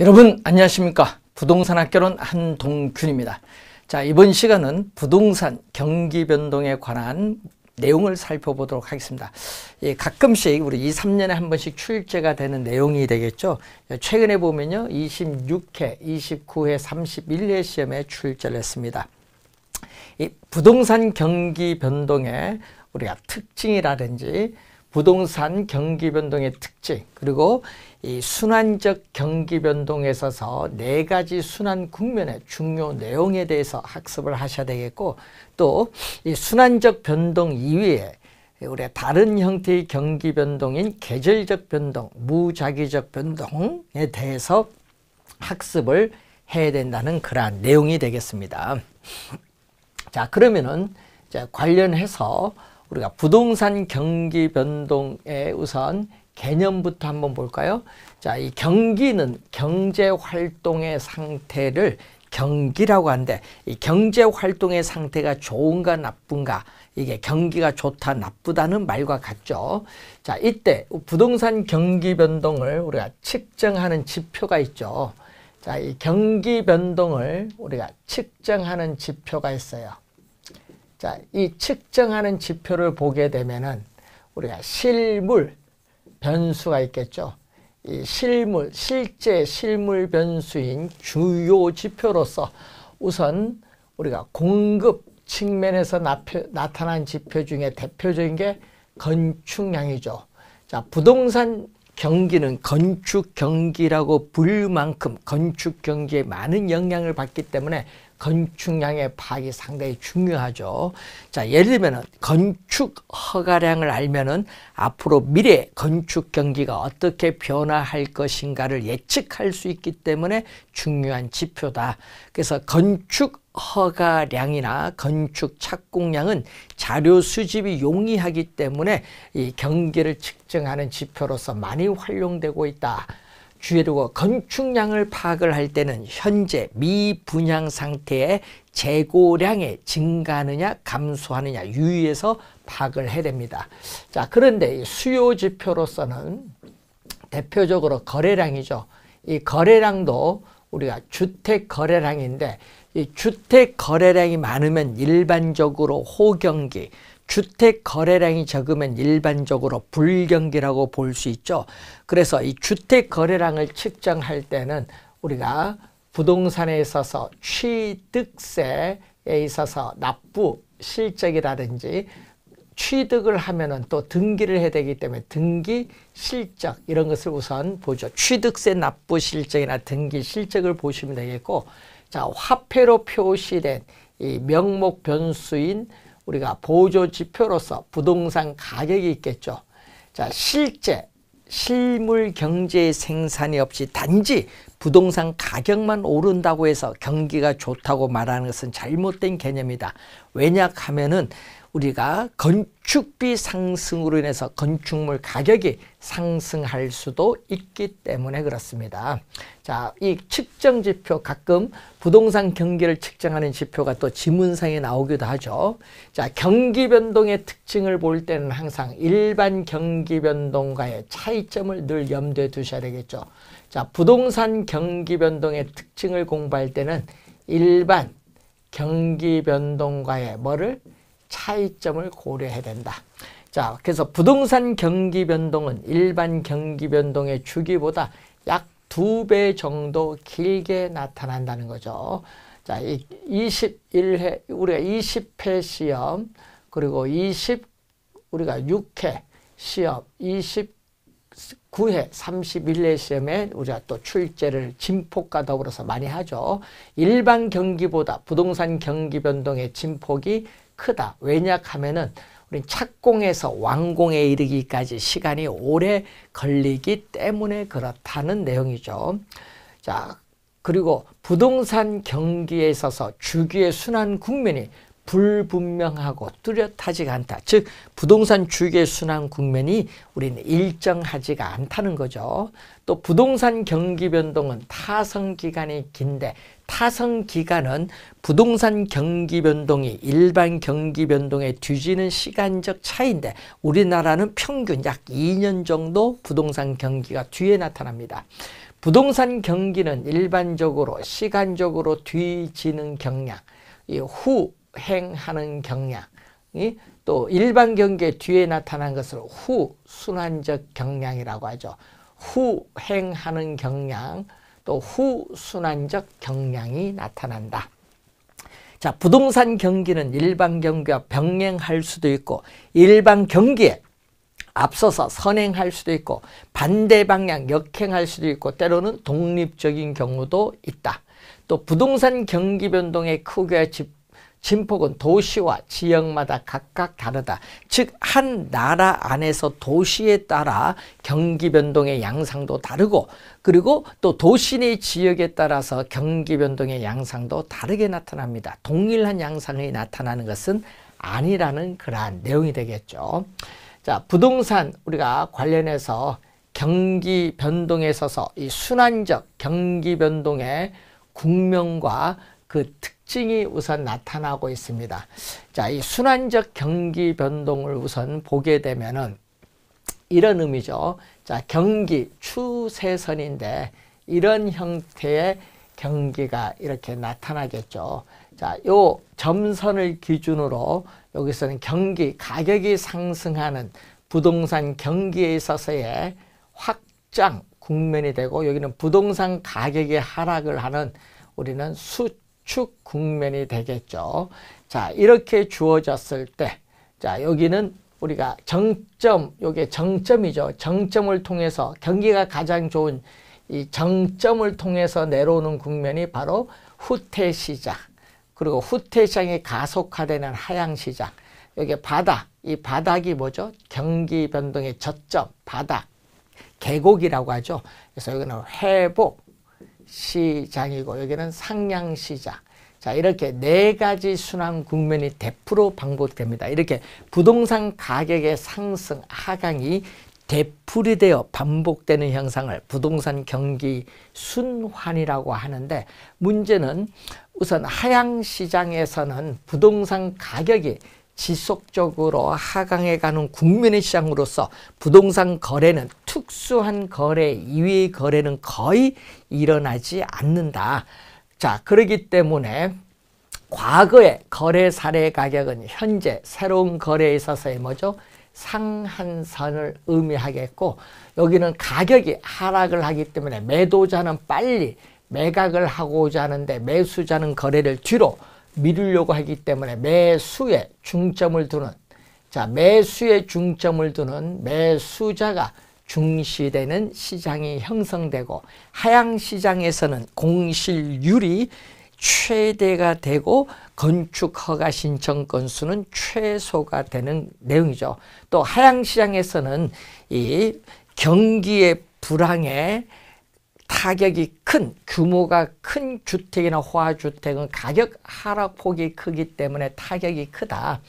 여러분 안녕하십니까 부동산 학개론 한동균입니다 자 이번 시간은 부동산 경기 변동에 관한 내용을 살펴보도록 하겠습니다 예, 가끔씩 우리 2, 3년에 한 번씩 출제가 되는 내용이 되겠죠 예, 최근에 보면요 26회, 29회, 31회 시험에 출제를 했습니다 이 부동산 경기 변동의 우리가 특징이라든지 부동산 경기 변동의 특징 그리고 이 순환적 경기 변동에 있어서 네 가지 순환 국면의 중요 내용에 대해서 학습을 하셔야 되겠고 또 이 순환적 변동 이외에 우리 다른 형태의 경기 변동인 계절적 변동, 무작위적 변동에 대해서 학습을 해야 된다는 그러한 내용이 되겠습니다. 자, 그러면은 관련해서 우리가 부동산 경기 변동에 우선 개념부터 한번 볼까요? 자, 이 경기는 경제 활동의 상태를 경기라고 하는데 이 경제 활동의 상태가 좋은가 나쁜가 이게 경기가 좋다 나쁘다는 말과 같죠. 자, 이때 부동산 경기 변동을 우리가 측정하는 지표가 있죠. 자, 이 경기 변동을 우리가 측정하는 지표가 있어요. 자, 이 측정하는 지표를 보게 되면은 우리가 실물 변수가 있겠죠. 이 실물, 실제 실물 변수인 주요 지표로서 우선 우리가 공급 측면에서 나타난 지표 중에 대표적인 게 건축량이죠. 자, 부동산 경기는 건축 경기라고 불 만큼 건축 경기에 많은 영향을 받기 때문에 건축량의 파악이 상당히 중요하죠. 자, 예를 들면 건축 허가량을 알면은 앞으로 미래 건축 경기가 어떻게 변화할 것인가를 예측할 수 있기 때문에 중요한 지표다. 그래서 건축 허가량이나 건축 착공량은 자료 수집이 용이하기 때문에 이 경기를 측정하는 지표로서 많이 활용되고 있다. 주의로가 건축량을 파악을 할 때는 현재 미분양 상태의 재고량의 증가느냐 하 감소하느냐 유의해서 파악을 해야 됩니다. 자 그런데 수요 지표로서는 대표적으로 거래량이죠. 이 거래량도 우리가 주택 거래량인데 이 주택 거래량이 많으면 일반적으로 호경기 주택 거래량이 적으면 일반적으로 불경기라고 볼 수 있죠. 그래서 이 주택 거래량을 측정할 때는 우리가 부동산에 있어서 취득세에 있어서 납부 실적이라든지 취득을 하면은 또 등기를 해야 되기 때문에 등기 실적 이런 것을 우선 보죠. 취득세 납부 실적이나 등기 실적을 보시면 되겠고 자, 화폐로 표시된 이 명목 변수인 우리가 보조 지표로서 부동산 가격이 있겠죠. 자, 실제 실물 경제의 생산이 없이 단지 부동산 가격만 오른다고 해서 경기가 좋다고 말하는 것은 잘못된 개념이다. 왜냐 하면은 우리가 건축비 상승으로 인해서 건축물 가격이 상승할 수도 있기 때문에 그렇습니다. 자, 이 측정 지표 가끔 부동산 경기를 측정하는 지표가 또 지문상에 나오기도 하죠. 자, 경기 변동의 특징을 볼 때는 항상 일반 경기 변동과의 차이점을 늘 염두에 두셔야 되겠죠. 자, 부동산 경기 변동의 특징을 공부할 때는 일반 경기 변동과의 뭐를 차이점을 고려해야 된다. 자, 그래서 부동산 경기 변동은 일반 경기 변동의 주기보다 약 두 배 정도 길게 나타난다는 거죠. 자, 이 21회, 우리가 20회 시험, 그리고 20, 우리가 6회 시험, 29회, 31회 시험에 우리가 또 출제를 진폭과 더불어서 많이 하죠. 일반 경기보다 부동산 경기 변동의 진폭이 크다. 왜냐 하면은 우린 착공에서 완공에 이르기까지 시간이 오래 걸리기 때문에 그렇다는 내용이죠. 자, 그리고 부동산 경기에 있어서 주기의 순환 국면이 불분명하고 뚜렷하지가 않다. 즉 부동산 주기의 순환 국면이 우리는 일정하지가 않다는 거죠. 또 부동산 경기 변동은 타성 기간이 긴데 타성 기간은 부동산 경기 변동이 일반 경기 변동에 뒤지는 시간적 차이인데 우리나라는 평균 약 2년 정도 부동산 경기가 뒤에 나타납니다. 부동산 경기는 일반적으로 시간적으로 뒤지는 경향, 후행하는 경향이 또 일반 경기에 뒤에 나타난 것을 후순환적 경향이라고 하죠. 후행하는 경향, 또 후순환적 경향이 나타난다. 자, 부동산 경기는 일반 경기와 병행할 수도 있고 일반 경기에 앞서서 선행할 수도 있고 반대 방향 역행할 수도 있고 때로는 독립적인 경우도 있다. 또 부동산 경기 변동의 크기와 집 진폭은 도시와 지역마다 각각 다르다. 즉한 나라 안에서 도시에 따라 경기 변동의 양상도 다르고 그리고 또 도시 내 지역에 따라서 경기 변동의 양상도 다르게 나타납니다. 동일한 양상이 나타나는 것은 아니라는 그러한 내용이 되겠죠. 자, 부동산 우리가 관련해서 경기 변동에 있어서 이 순환적 경기 변동의 국면과 그 특, 특징이 우선 나타나고 있습니다. 자, 이 순환적 경기 변동을 우선 보게 되면은 이런 의미죠. 자, 경기 추세선인데 이런 형태의 경기가 이렇게 나타나겠죠. 자, 요 점선을 기준으로 여기서는 경기 가격이 상승하는 부동산 경기에 있어서의 확장 국면이 되고 여기는 부동산 가격의 하락을 하는 우리는 수축 국면이 되겠죠. 자, 이렇게 주어졌을 때, 자, 여기는 우리가 정점, 요게 정점이죠. 정점을 통해서 경기가 가장 좋은 이 정점을 통해서 내려오는 국면이 바로 후퇴 시작 그리고 후퇴 시장이 가속화되는 하향 시장. 여기 바닥, 이 바닥이 뭐죠? 경기 변동의 저점, 바닥, 계곡이라고 하죠. 그래서 여기는 회복, 시장이고 여기는 상향시장. 자, 이렇게 네 가지 순환 국면이 대프로 반복됩니다. 이렇게 부동산 가격의 상승, 하강이 대풀이 되어 반복되는 현상을 부동산 경기 순환이라고 하는데 문제는 우선 하향 시장에서는 부동산 가격이 지속적으로 하강해 가는 국민의 시장으로서 부동산 거래는 특수한 거래 이외의 거래는 거의 일어나지 않는다. 자, 그러기 때문에 과거의 거래 사례 가격은 현재 새로운 거래에 있어서의 뭐죠? 상한선을 의미하겠고 여기는 가격이 하락을 하기 때문에 매도자는 빨리 매각을 하고자 하는데 매수자는 거래를 뒤로 미루려고 하기 때문에 매수에 중점을 두는 자 매수에 중점을 두는 매수자가 중시되는 시장이 형성되고 하향 시장에서는 공실률이 최대가 되고 건축 허가 신청 건수는 최소가 되는 내용이죠. 또 하향 시장에서는 이 경기의 불황에 타격이 큰 규모가 큰 주택이나 호화주택은 가격 하락폭이 크기 때문에 타격이 크다.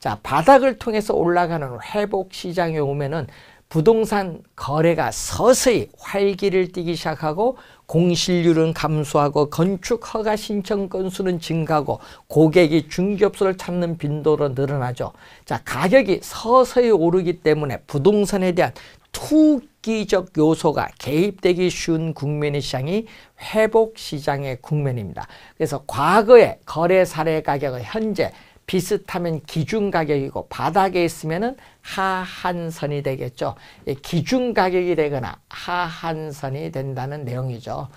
자 바닥을 통해서 올라가는 회복 시장에 오면은 부동산 거래가 서서히 활기를 띠기 시작하고 공실률은 감소하고 건축 허가 신청 건수는 증가하고 고객이 중개업소를 찾는 빈도로 늘어나죠. 자, 가격이 서서히 오르기 때문에 부동산에 대한 투기적 요소가 개입되기 쉬운 국면의 시장이 회복 시장의 국면입니다. 그래서 과거의 거래 사례 가격은 현재 비슷하면 기준 가격이고 바닥에 있으면 하한선이 되겠죠. 예, 기준 가격이 되거나 하한선이 된다는 내용이죠.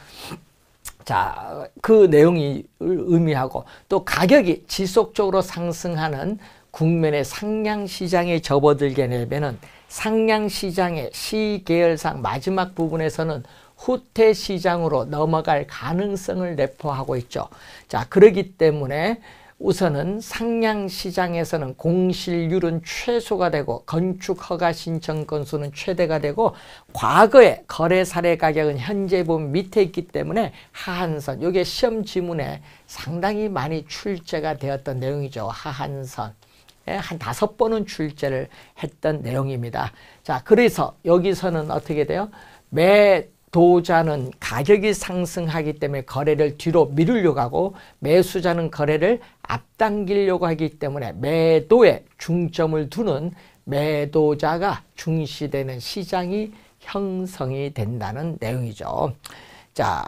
자, 그내용을 의미하고 또 가격이 지속적으로 상승하는 국면의 상향시장에 접어들게 되면은 상향시장의 시계열상 마지막 부분에서는 후퇴 시장으로 넘어갈 가능성을 내포하고 있죠. 자, 그러기 때문에 우선은 상향 시장에서는 공실률은 최소가 되고 건축 허가 신청 건수는 최대가 되고 과거의 거래 사례 가격은 현재 보면 밑에 있기 때문에 하한선 이게 시험 지문에 상당히 많이 출제가 되었던 내용이죠. 하한선. 예, 한 다섯 번은 출제를 했던 내용입니다. 자, 그래서 여기서는 어떻게 돼요? 매 도자는 가격이 상승하기 때문에 거래를 뒤로 미루려고 하고 매수자는 거래를 앞당기려고 하기 때문에 매도에 중점을 두는 매도자가 중시되는 시장이 형성이 된다는 내용이죠. 자,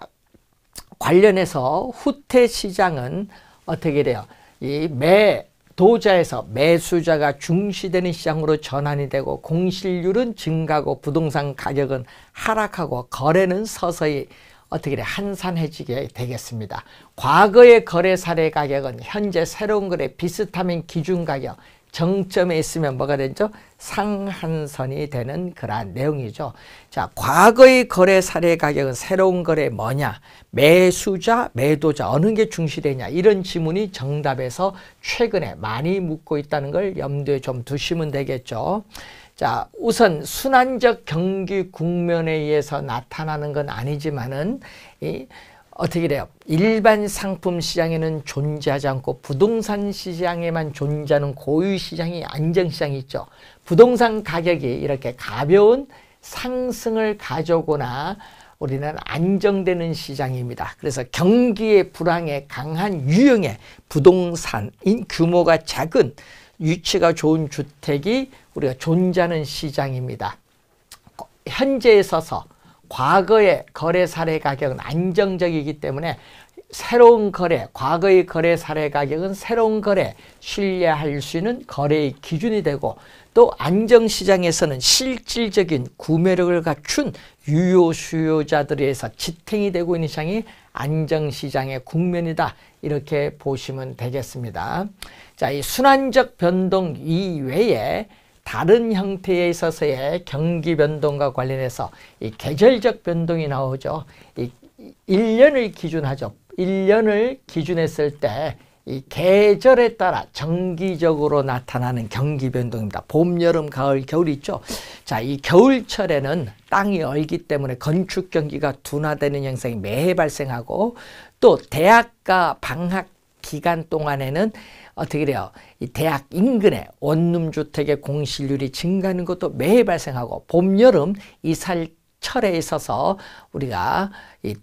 관련해서 후퇴 시장은 어떻게 돼요? 이매 도자에서 매수자가 중시되는 시장으로 전환이 되고 공실률은 증가하고 부동산 가격은 하락하고 거래는 서서히 어떻게 래 한산해지게 되겠습니다. 과거의 거래 사례 가격은 현재 새로운 거래 비슷함인 기준 가격 정점에 있으면 뭐가 되죠? 상한선이 되는 그러한 내용이죠. 자, 과거의 거래 사례 가격은 새로운 거래 뭐냐? 매수자, 매도자 어느 게 중시되냐? 이런 질문이 정답에서 최근에 많이 묻고 있다는 걸 염두에 좀 두시면 되겠죠. 자, 우선 순환적 경기 국면에 의해서 나타나는 건 아니지만은 이 어떻게 돼요? 일반 상품 시장에는 존재하지 않고 부동산 시장에만 존재하는 고유 시장이 안정 시장이 있죠. 부동산 가격이 이렇게 가벼운 상승을 가져오거나 우리는 안정되는 시장입니다. 그래서 경기의 불황에 강한 유형의 부동산인 규모가 작은 위치가 좋은 주택이 우리가 존재하는 시장입니다. 현재에 서서 과거의 거래 사례 가격은 안정적이기 때문에 새로운 거래, 과거의 거래 사례 가격은 새로운 거래, 신뢰할 수 있는 거래의 기준이 되고 또 안정시장에서는 실질적인 구매력을 갖춘 유효 수요자들에 서 지탱이 되고 있는 시장이 안정시장의 국면이다. 이렇게 보시면 되겠습니다. 자, 이 순환적 변동 이외에 다른 형태에 있어서의 경기 변동과 관련해서 이 계절적 변동이 나오죠. 이 1년을 기준하죠. 1년을 기준했을 때 이 계절에 따라 정기적으로 나타나는 경기 변동입니다. 봄, 여름, 가을, 겨울 있죠. 자, 이 겨울철에는 땅이 얼기 때문에 건축 경기가 둔화되는 현상이 매해 발생하고 또대학과 방학 기간 동안에는 어떻게 돼요? 대학 인근의 원룸 주택의 공실률이 증가하는 것도 매해 발생하고 봄, 여름 이사철에 있어서 우리가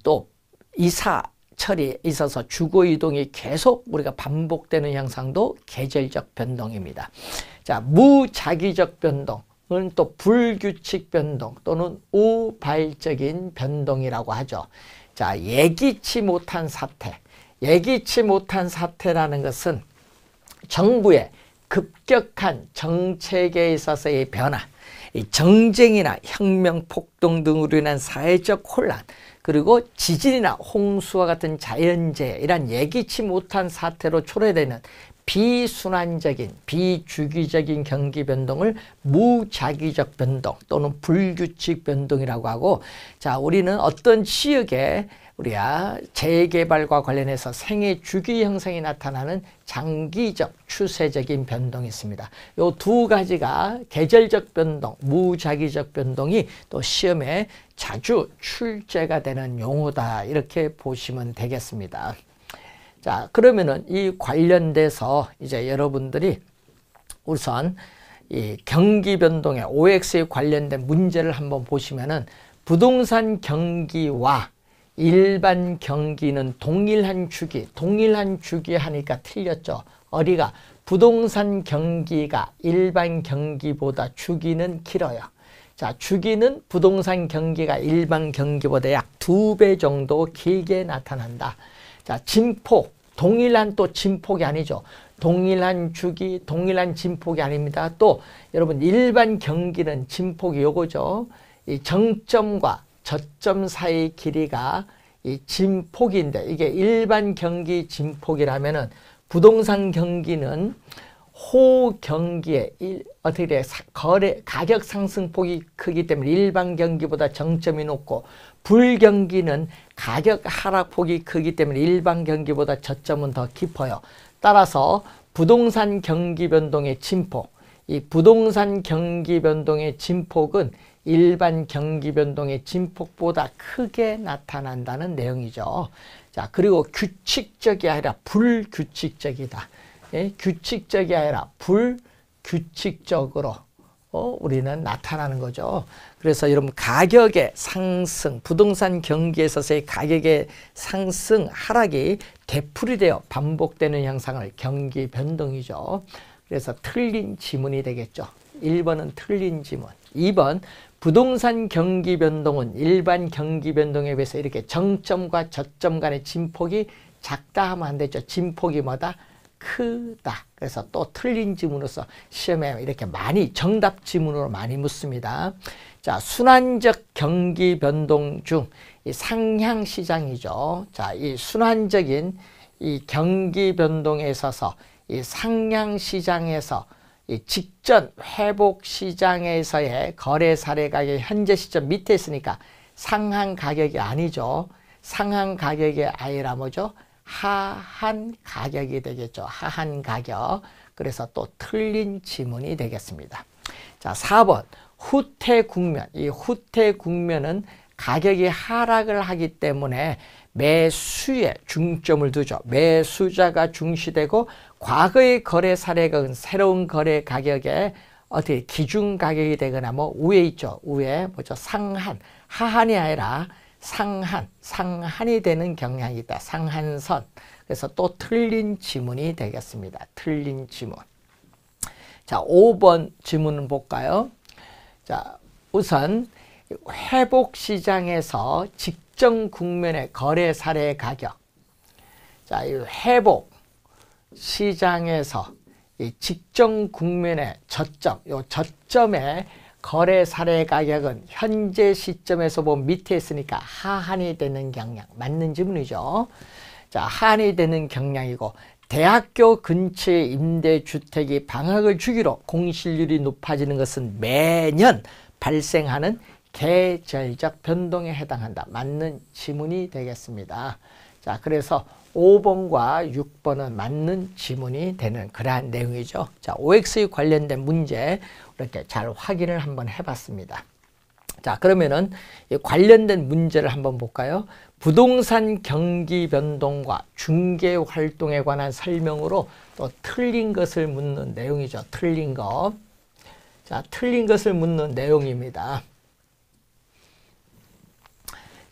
또 이사 철이 있어서 주거 이동이 계속 우리가 반복되는 현상도 계절적 변동입니다. 자, 무자기적 변동. 은또 불규칙 변동 또는 우발적인 변동이라고 하죠. 자, 예기치 못한 사태. 예기치 못한 사태라는 것은 정부의 급격한 정책에 있어서의 변화, 정쟁이나 혁명 폭동 등으로 인한 사회적 혼란, 그리고 지진이나 홍수와 같은 자연재해 이란 예기치 못한 사태로 초래되는 비순환적인 비주기적인 경기 변동을 무자기적 변동 또는 불규칙 변동이라고 하고 자 우리는 어떤 지역에 우리가 재개발과 관련해서 생애 주기 형성이 나타나는 장기적 추세적인 변동이 있습니다. 이 두 가지가 계절적 변동, 무자기적 변동이 또 시험에 자주 출제가 되는 용어다 이렇게 보시면 되겠습니다. 자, 그러면은 이 관련돼서 이제 여러분들이 우선 이 경기 변동의 OX에 관련된 문제를 한번 보시면은 부동산 경기와 일반 경기는 동일한 주기, 동일한 주기 하니까 틀렸죠. 어디가 부동산 경기가 일반 경기보다 주기는 길어요. 자, 주기는 부동산 경기가 일반 경기보다 약 두 배 정도 길게 나타난다. 자, 진폭, 동일한 또 진폭이 아니죠. 동일한 주기, 동일한 진폭이 아닙니다. 또 여러분 일반 경기는 진폭이 요거죠. 이 정점과 저점 사이 길이가 이 진폭인데 이게 일반 경기 진폭이라면은 부동산 경기는 호 경기에 일, 어떻게 돼 거래 가격 상승폭이 크기 때문에 일반 경기보다 정점이 높고 불경기는 가격 하락폭이 크기 때문에 일반 경기보다 저점은 더 깊어요. 따라서 부동산 경기 변동의 진폭, 이 부동산 경기 변동의 진폭은 일반 경기 변동의 진폭보다 크게 나타난다는 내용이죠. 자, 그리고 규칙적이 아니라 불규칙적이다. 예, 규칙적이 아니라 불규칙적으로 어, 우리는 나타나는 거죠. 그래서 여러분 가격의 상승, 부동산 경기에 있어서의 가격의 상승, 하락이 대풀이 되어 반복되는 현상을 경기 변동이죠. 그래서 틀린 지문이 되겠죠. 1번은 틀린 지문, 2번 부동산 경기 변동은 일반 경기 변동에 비해서 이렇게 정점과 저점 간의 진폭이 작다 하면 안 되죠. 진폭이 뭐다? 크다. 그래서 또 틀린 지문으로서 시험에 이렇게 많이 정답 지문으로 많이 묻습니다. 자, 순환적 경기 변동 중 이 상향 시장이죠. 자, 이 순환적인 이 경기 변동에 있어서 이 상향 시장에서 직전 회복 시장에서의 거래 사례 가격이 현재 시점 밑에 있으니까 상한 가격이 아니죠. 상한 가격이 아니라 뭐죠? 하한 가격이 되겠죠. 하한 가격. 그래서 또 틀린 지문이 되겠습니다. 자, 4번 후퇴 국면. 이 후퇴 국면은 가격이 하락을 하기 때문에 매수에 중점을 두죠. 매수자가 중시되고 과거의 거래 사례가 새로운 거래 가격에 어떻게 기준 가격이 되거나 뭐우에 있죠. 우에 뭐죠. 상한, 하한이 아니라 상한, 상한이 되는 경향이 있다. 상한선. 그래서 또 틀린 지문이 되겠습니다. 틀린 지문. 자, 5번 지문 을 볼까요? 자, 우선 회복 시장에서 직전 국면의 거래 사례 가격. 자, 이 회복 시장에서 이 직전 국면의 저점, 요 저점의 거래 사례 가격은 현재 시점에서 보면 뭐 밑에 있으니까 하한이 되는 경향. 맞는 질문이죠. 자, 하한이 되는 경향이고 대학교 근처의 임대주택이 방학을 주기로 공실률이 높아지는 것은 매년 발생하는 대절적 변동에 해당한다. 맞는 지문이 되겠습니다. 자, 그래서 5번과 6번은 맞는 지문이 되는 그러한 내용이죠. 자, OX에 관련된 문제 이렇게 잘 확인을 한번 해봤습니다. 자, 그러면은 이 관련된 문제를 한번 볼까요? 부동산 경기 변동과 중개 활동에 관한 설명으로 또 틀린 것을 묻는 내용이죠. 틀린 것. 자, 틀린 것을 묻는 내용입니다.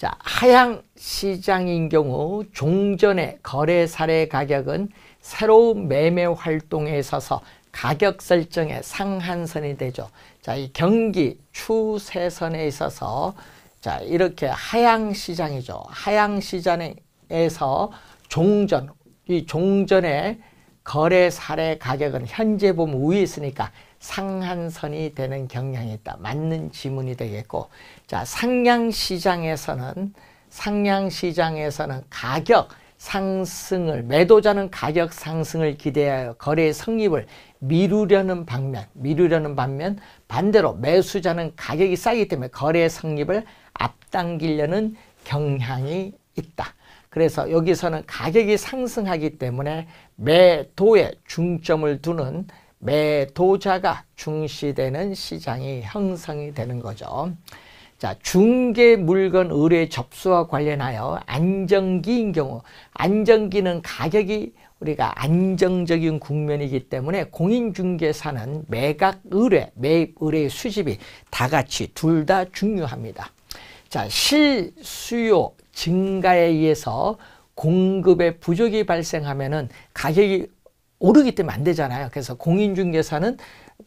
자, 하향 시장인 경우 종전의 거래 사례 가격은 새로운 매매 활동에 있어서 가격 설정의 상한선이 되죠. 자, 이 경기 추세선에 있어서 자, 이렇게 하향 시장이죠. 하향 시장에서 종전 이 종전의 거래 사례 가격은 현재 보면 위에 있으니까 상한선이 되는 경향이 있다. 맞는 지문이 되겠고 자 상향시장에서는 상향시장에서는 가격 상승을 매도자는 가격 상승을 기대하여 거래의 성립을 미루려는 방면 미루려는 반면 반대로 매수자는 가격이 싸기 때문에 거래의 성립을 앞당기려는 경향이 있다. 그래서 여기서는 가격이 상승하기 때문에 매도에 중점을 두는 매도자가 중시되는 시장이 형성이 되는 거죠. 자, 중개 물건 의뢰 접수와 관련하여 안정기인 경우, 안정기는 가격이 우리가 안정적인 국면이기 때문에 공인중개사는 매각 의뢰, 매입 의뢰 수집이 다 같이 둘 다 중요합니다. 자, 실수요 증가에 의해서 공급의 부족이 발생하면 가격이 오르기 때문에 안 되잖아요. 그래서 공인중개사는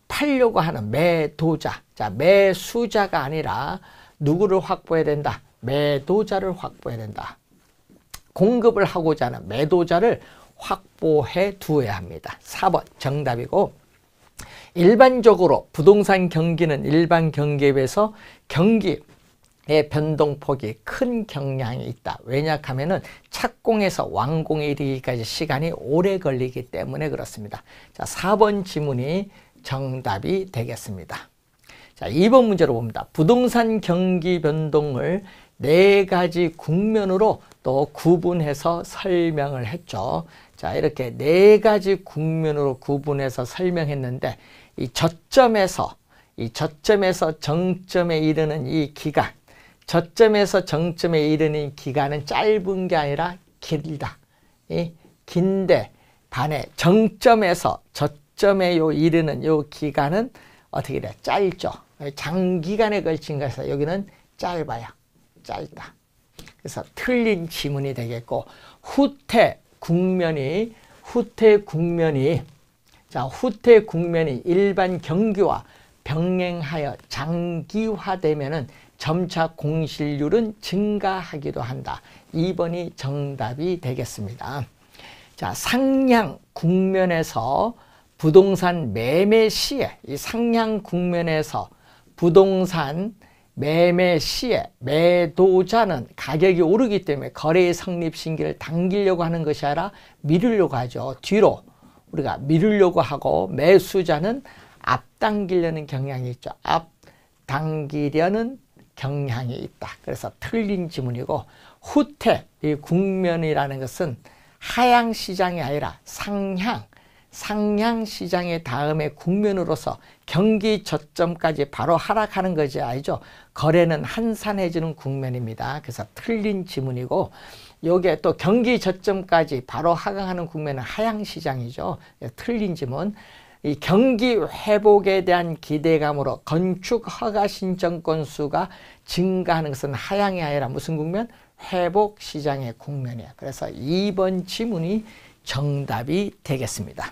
팔려고 하는 매도자, 자 매수자가 아니라 누구를 확보해야 된다? 매도자를 확보해야 된다. 공급을 하고자 하는 매도자를 확보해 두어야 합니다. 4번 정답이고 일반적으로 부동산 경기는 일반 경기에 비해서 경기 의 예, 변동폭이 큰 경향이 있다. 왜냐 하면은 착공에서 완공에 이르기까지 시간이 오래 걸리기 때문에 그렇습니다. 자, 4번 지문이 정답이 되겠습니다. 자, 2번 문제로 봅니다. 부동산 경기 변동을 네 가지 국면으로 또 구분해서 설명을 했죠. 자, 이렇게 네 가지 국면으로 구분해서 설명했는데 이 저점에서 이 저점에서 정점에 이르는 이 기간 저점에서 정점에 이르는 기간은 짧은 게 아니라 길다. 이 긴데 반에 정점에서 저점에 요 이르는 요 기간은 어떻게 돼? 짧죠. 장기간에 걸친 것에서 여기는 짧아요. 짧다. 그래서 틀린 지문이 되겠고 후퇴 국면이 후퇴 국면이 자 후퇴 국면이 일반 경기와 병행하여 장기화되면은 점차 공실률은 증가하기도 한다. 2번이 정답이 되겠습니다. 자, 상향 국면에서 부동산 매매 시에 이 상향 국면에서 부동산 매매 시에 매도자는 가격이 오르기 때문에 거래의 성립 신기를 당기려고 하는 것이 아니라 미루려고 하죠. 뒤로 우리가 미루려고 하고 매수자는 앞당기려는 경향이 있죠. 앞당기려는 경향이 있다. 그래서 틀린 지문이고 후퇴, 이 국면이라는 것은 하향 시장이 아니라 상향, 상향 시장의 다음에 국면으로서 경기 저점까지 바로 하락하는 거이 아니죠. 거래는 한산해지는 국면입니다. 그래서 틀린 지문이고 여기에 또 경기 저점까지 바로 하강하는 국면은 하향 시장이죠. 예, 틀린 지문. 이 경기 회복에 대한 기대감으로 건축 허가 신청 건수가 증가하는 것은 하향이 아니라 무슨 국면? 회복 시장의 국면이야. 그래서 2번 지문이 정답이 되겠습니다.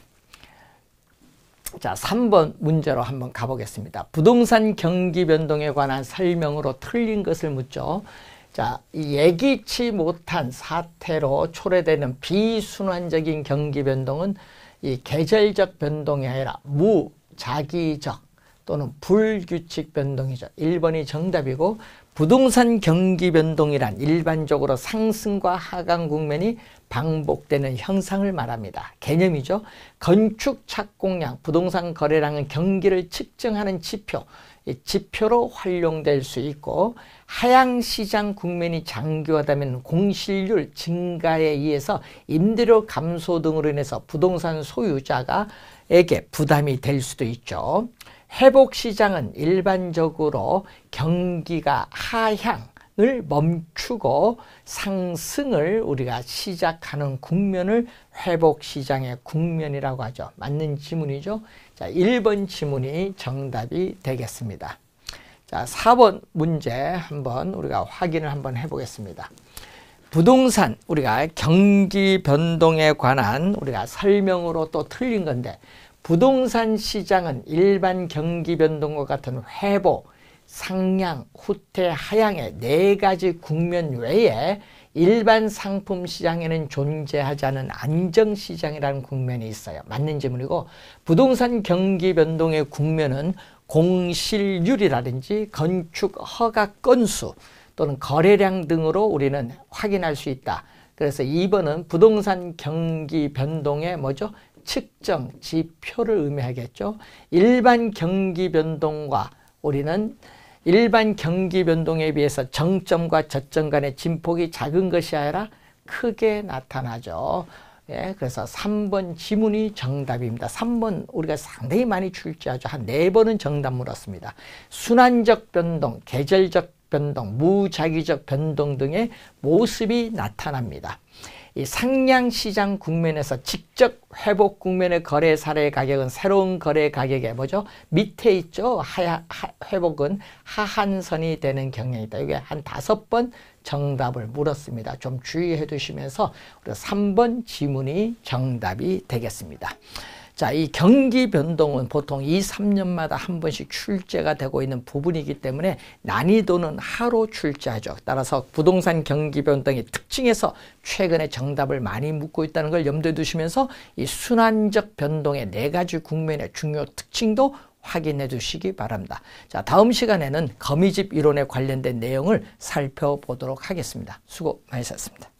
자, 3번 문제로 한번 가보겠습니다. 부동산 경기 변동에 관한 설명으로 틀린 것을 묻죠. 자, 예기치 못한 사태로 초래되는 비순환적인 경기 변동은 이 계절적 변동이 아니라 무자기적 또는 불규칙 변동이죠. 1번이 정답이고 부동산 경기 변동이란 일반적으로 상승과 하강 국면이 반복되는 형상을 말합니다. 개념이죠. 건축 착공량, 부동산 거래량은 경기를 측정하는 지표, 예, 지표로 활용될 수 있고 하향시장 국면이 장기화되면 공실률 증가에 의해서 임대료 감소 등으로 인해서 부동산 소유자가에게 부담이 될 수도 있죠. 회복시장은 일반적으로 경기가 하향 을 멈추고 상승을 우리가 시작하는 국면을 회복 시장의 국면이라고 하죠. 맞는 지문이죠. 자, 1번 지문이 정답이 되겠습니다. 자, 4번 문제 한번 우리가 확인을 한번 해보겠습니다. 부동산 우리가 경기 변동에 관한 우리가 설명으로 또 틀린 건데 부동산 시장은 일반 경기 변동과 같은 회복, 상향, 후퇴, 하향의 네 가지 국면 외에 일반 상품 시장에는 존재하지 않은 안정 시장이라는 국면이 있어요. 맞는 질문이고 부동산 경기 변동의 국면은 공실률이라든지 건축 허가 건수 또는 거래량 등으로 우리는 확인할 수 있다. 그래서 2번은 부동산 경기 변동의 뭐죠? 측정 지표를 의미하겠죠. 일반 경기 변동과 우리는 일반 경기 변동에 비해서 정점과 저점 간의 진폭이 작은 것이 아니라 크게 나타나죠. 예, 그래서 3번 지문이 정답입니다. 3번 우리가 상당히 많이 출제하죠. 한 4번은 정답 물었습니다. 순환적 변동, 계절적 변동, 무자기적 변동 등의 모습이 나타납니다. 이 상향시장 국면에서 직접 회복 국면의 거래 사례 가격은 새로운 거래 가격에 뭐죠? 밑에 있죠? 하야, 하, 회복은 하한선이 되는 경향이 다 이게 한 다섯 번 정답을 물었습니다. 좀 주의해 두시면서 우리 3번 지문이 정답이 되겠습니다. 자, 이 경기 변동은 보통 2, 3년마다 한 번씩 출제가 되고 있는 부분이기 때문에 난이도는 하루 출제하죠. 따라서 부동산 경기 변동의 특징에서 최근에 정답을 많이 묻고 있다는 걸 염두에 두시면서 이 순환적 변동의 네 가지 국면의 중요 특징도 확인해 주시기 바랍니다. 자, 다음 시간에는 거미집 이론에 관련된 내용을 살펴보도록 하겠습니다. 수고 많으셨습니다.